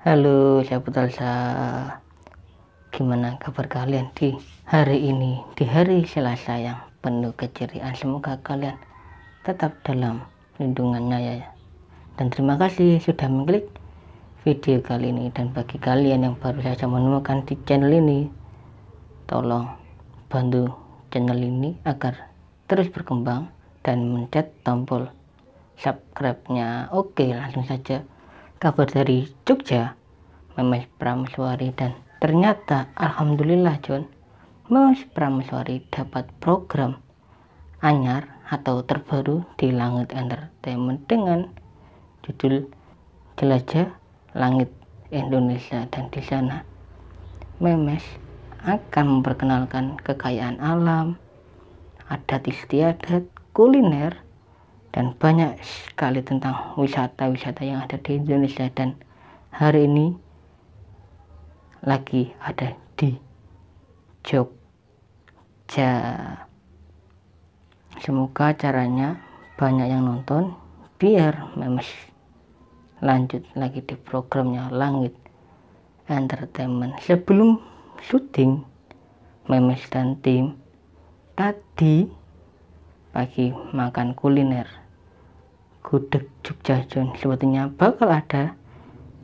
Halo sahabat Alsa Gimana kabar kalian di hari ini Di hari Selasa yang penuh keceriaan Semoga kalian tetap dalam lindungannya ya Dan terima kasih sudah mengklik video kali ini Dan bagi kalian yang baru saja menemukan di channel ini Tolong bantu channel ini agar terus berkembang dan mencet tombol subscribe-nya Oke langsung saja kabar dari Jogja Memes Prameswari dan ternyata Alhamdulillah John Memes Prameswari dapat program anyar atau terbaru di Langit Entertainment dengan judul Jelajah Langit Indonesia dan di sana Memes akan memperkenalkan kekayaan alam, adat istiadat, kuliner, dan banyak sekali tentang wisata-wisata yang ada di Indonesia dan hari ini lagi ada di Jogja semoga caranya banyak yang nonton biar memes lanjut lagi di programnya Langit Entertainment sebelum syuting memes dan tim tadi pagi makan kuliner. Gudeg Jogja John sepertinya bakal ada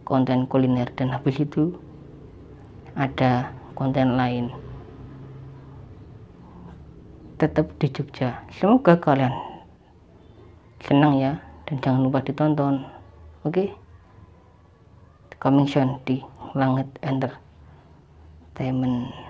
konten kuliner dan habis itu ada konten lain. Tetap di Jogja. Semoga kalian senang ya dan jangan lupa ditonton. Oke. Okay? Coming soon di Langit Entertainment.